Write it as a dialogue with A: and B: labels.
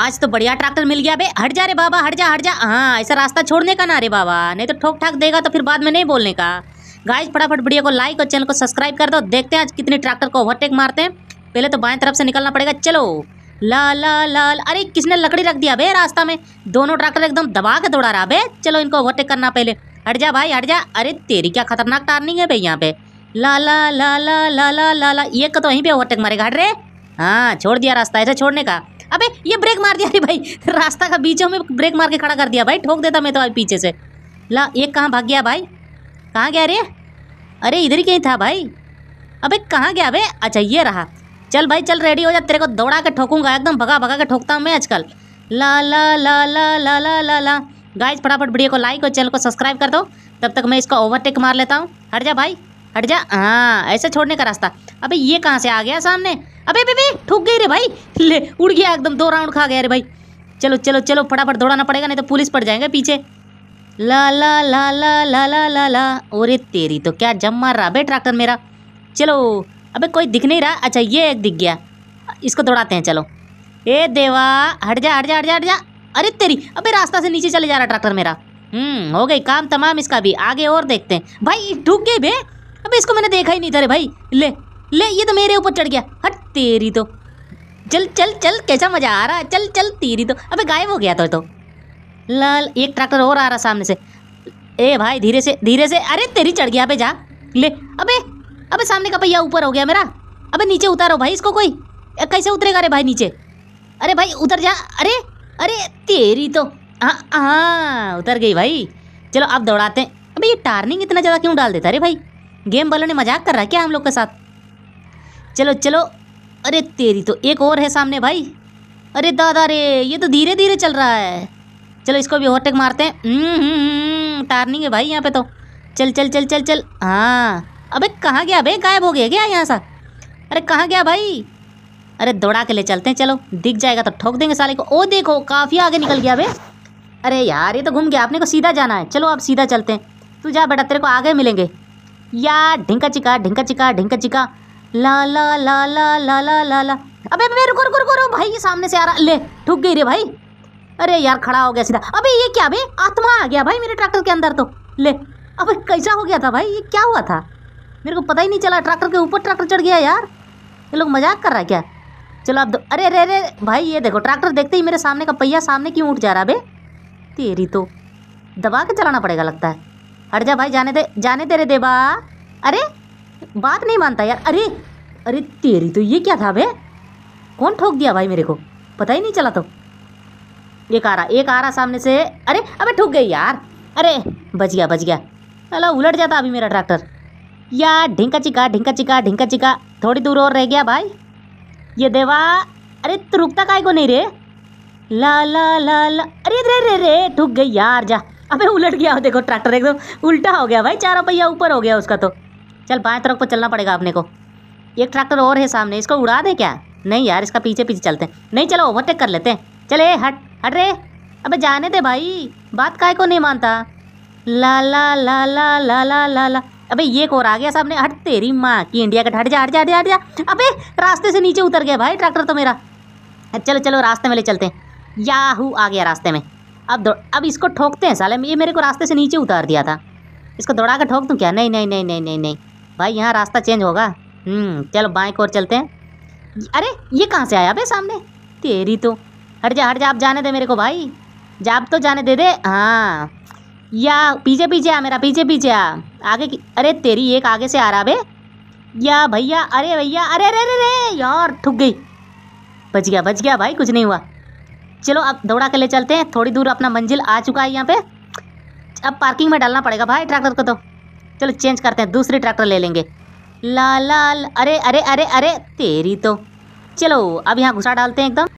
A: आज तो बढ़िया ट्रैक्टर मिल गया बे हट जा रे बाबा हट जा हट जा हाँ ऐसा रास्ता छोड़ने का ना रे बाबा नहीं तो ठोक ठाक देगा तो फिर बाद में नहीं बोलने का गाइस फटाफट वीडियो को लाइक और चैनल को सब्सक्राइब कर दो देखते हैं आज कितने ट्रैक्टर को ओवरटेक मारते हैं पहले तो बाएं तरफ से निकलना पड़ेगा चलो ला ला लाल अरे किसने लकड़ी रख दिया बे रास्ता में दोनों ट्रैक्टर एकदम दबा के दौड़ा रहा बे चलो इनको ओवरटेक करना पहले हट जा भाई हट जा अरे तेरी क्या खतरनाक टार्निंग है भाई यहाँ पे ला ला ला ला ला ला ला ये का तो वहीं पर ओवरटेक मारेगा हट रे हाँ छोड़ दिया रास्ता ऐसा छोड़ने का अबे ये ब्रेक मार दिया अरे भाई रास्ता का बीचों में ब्रेक मार के खड़ा कर दिया भाई ठोक देता मैं तो भाई पीछे से ला एक कहाँ भाग गया भाई कहाँ गया अरे अरे इधर ही कहीं था भाई अबे कहाँ गया अबे अच्छा ये रहा चल भाई चल रेडी हो जा तेरे को दौड़ा के ठोकूंगा एकदम भगा भगा के ठोकता हूँ मैं आजकल ला ला ला ला ला ला ला ला गाइज फटाफट वीडियो को लाइक और चैनल को सब्सक्राइब कर दो तब तक मैं इसका ओवरटेक मार लेता हूँ हट जा भाई हट जा हाँ ऐसे छोड़ने का रास्ता अबे ये कहाँ से आ गया सामने अबे बेबे ठुक गई रे भाई ले उड़ गया एकदम दो राउंड खा गया रे भाई चलो चलो चलो फटाफट दौड़ाना पड़ेगा नहीं तो पुलिस पड़ जाएंगे पीछे ला ला ला ला ला ला ला ला और तेरी तो क्या जम मार रहा है ट्रैक्टर मेरा चलो अबे कोई दिख नहीं रहा अच्छा ये एक दिख गया इसको दौड़ाते हैं चलो ए देवा हट जा हट जा हट जा हट जा अरे तेरी अबे रास्ता से नीचे चले जा रहा ट्रैक्टर मेरा हम्म हो गई काम तमाम इसका भी आगे और देखते हैं भाई ठुक गई भे अबे इसको मैंने देखा ही नहीं था रे भाई ले ले ये तो मेरे ऊपर चढ़ गया हट तेरी तो चल चल चल कैसा मज़ा आ रहा है चल चल तेरी तो अबे गायब हो गया तो तो लाल एक ट्रैक्टर और आ रहा सामने से ए भाई धीरे से धीरे से अरे तेरी चढ़ गया अबे जा ले अबे अबे सामने का पहिया ऊपर हो गया मेरा अबे नीचे उतारो भाई इसको कोई कैसे उतरेगा अरे भाई नीचे अरे भाई उतर जा अरे अरे तेरी तो हाँ हाँ उतर गई भाई चलो आप दौड़ाते हैं अबे ये टार्निंग इतना ज़्यादा क्यों डाल देता अरे भाई गेम वालों ने मजाक कर रहा है क्या हम लोग के साथ चलो चलो अरे तेरी तो एक और है सामने भाई अरे दादा रे ये तो धीरे धीरे चल रहा है चलो इसको भी ओवरटेक मारते हैं टारनिंग हम्म, हम्म, हम्म, है भाई यहाँ पे तो चल चल चल चल चल हाँ अबे कहाँ गया भाई गायब हो गया क्या यहाँ सा अरे कहाँ गया भाई अरे दौड़ा के ले चलते हैं चलो दिख जाएगा तो ठोक देंगे साले को ओ देखो काफ़ी आगे निकल गया अभी अरे यार ये तो घूम गया आपने को सीधा जाना है चलो आप सीधा चलते हैं तू जा बेटा तेरे को आगे मिलेंगे या ढिंका चिका ढिंका चिका ढिंका चिका ला ला ला ला ला ला ला ला अबे अबे रुको रुको रुको भाई ये सामने से आ रहा ले ठुक गई रे भाई अरे यार खड़ा हो गया सीधा अबे ये क्या भाई आत्मा आ गया भाई मेरे ट्रैक्टर के अंदर तो ले अबे कैसा हो गया था भाई ये क्या हुआ था मेरे को पता ही नहीं चला ट्रैक्टर के ऊपर ट्रैक्टर चढ़ गया यार ये लोग मजाक कर रहा है क्या चलो अब अरे अरे अरे भाई ये देखो ट्रैक्टर देखते ही मेरे सामने का पहिया सामने क्यों उठ जा रहा है अभी तेरी तो दबा के चलाना पड़ेगा लगता है हट जा भाई जाने दे जाने दे रे देवा अरे बात नहीं मानता यार अरे अरे तेरी तो ये क्या था भे कौन ठोक दिया भाई मेरे को पता ही नहीं चला तो एक आ रहा एक आ रहा सामने से अरे अबे ठुक गई यार अरे बच गया बच गया अलो उलट जाता अभी मेरा ट्रैक्टर यार ढिंका चिका ढिंका चिका ढिंका चिका थोड़ी दूर और रह गया भाई ये देवा अरे तू रुकता काय को नहीं रे ला ला ला ला अरे रे रे रे ठुक गई यार जा अबे उलट गया देखो ट्रैक्टर एकदम उल्टा हो गया भाई चारों पहिया ऊपर हो गया उसका तो चल बाएं तरफ को चलना पड़ेगा अपने को एक ट्रैक्टर और है सामने इसको उड़ा दें क्या नहीं यार इसका पीछे पीछे चलते हैं नहीं चलो ओवरटेक कर लेते हैं चले हट हट रे अबे जाने दे भाई बात काय को नहीं मानता ला ला ला ला ला ला ला ला अबे ये और आ गया सामने हट तेरी माँ की इंडिया का हट जा हट जा हट जा हट जा अबे रास्ते से नीचे उतर गया भाई ट्रैक्टर तो मेरा चलो चलो रास्ते में ले चलते हैं याहू आ गया रास्ते में अब अब इसको ठोकते हैं साले ये मेरे को रास्ते से नीचे उतार दिया था इसको दौड़ा कर ठोक दूँ क्या नहीं नहीं नहीं नहीं नहीं नहीं भाई यहाँ रास्ता चेंज होगा हम्म, चलो बाइक और चलते हैं अरे ये कहाँ से आया भाई सामने तेरी तो हट जा हट जा आप जाने दे मेरे को भाई जाप तो जाने दे दे हाँ या पीछे पीछे आ मेरा पीछे पीछे आ आगे की अरे तेरी एक आगे से आ रहा बे या भैया अरे भैया अरे अरे अरे अरे यार ठुक गई बच गया बच गया भाई कुछ नहीं हुआ चलो अब दौड़ा के ले चलते हैं थोड़ी दूर अपना मंजिल आ चुका है यहाँ पे अब पार्किंग में डालना पड़ेगा भाई ट्रैक्टर को तो चलो चेंज करते हैं दूसरी ट्रैक्टर ले लेंगे ला लाल अरे अरे अरे अरे तेरी तो चलो अब यहाँ घुसा डालते हैं एकदम